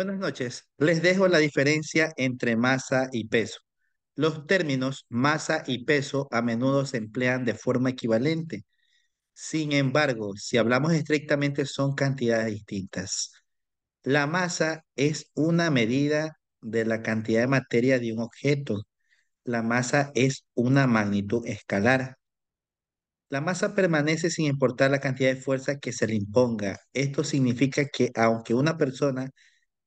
Buenas noches. Les dejo la diferencia entre masa y peso. Los términos masa y peso a menudo se emplean de forma equivalente. Sin embargo, si hablamos estrictamente son cantidades distintas. La masa es una medida de la cantidad de materia de un objeto. La masa es una magnitud escalar. La masa permanece sin importar la cantidad de fuerza que se le imponga. Esto significa que aunque una persona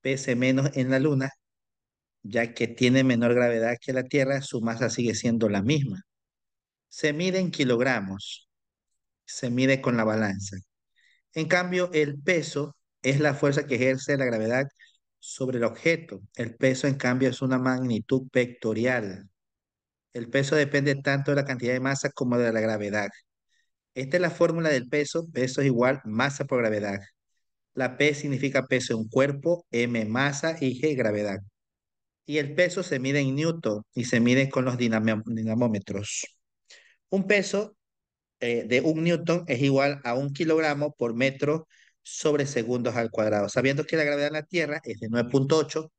pese menos en la Luna, ya que tiene menor gravedad que la Tierra, su masa sigue siendo la misma. Se mide en kilogramos, se mide con la balanza. En cambio, el peso es la fuerza que ejerce la gravedad sobre el objeto. El peso, en cambio, es una magnitud vectorial. El peso depende tanto de la cantidad de masa como de la gravedad. Esta es la fórmula del peso. Peso es igual masa por gravedad. La P significa peso de un cuerpo, M masa y G gravedad. Y el peso se mide en newton y se mide con los dinamómetros. Un peso eh, de un newton es igual a un kilogramo por metro sobre segundos al cuadrado, sabiendo que la gravedad en la Tierra es de 9.8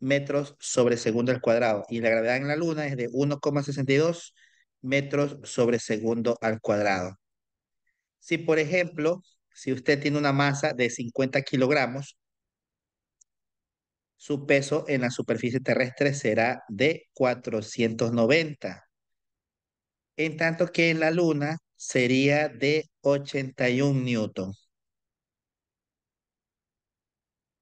metros sobre segundos al cuadrado y la gravedad en la Luna es de 1,62 metros sobre segundo al cuadrado. Si, por ejemplo, si usted tiene una masa de 50 kilogramos, su peso en la superficie terrestre será de 490, en tanto que en la Luna sería de 81 newton.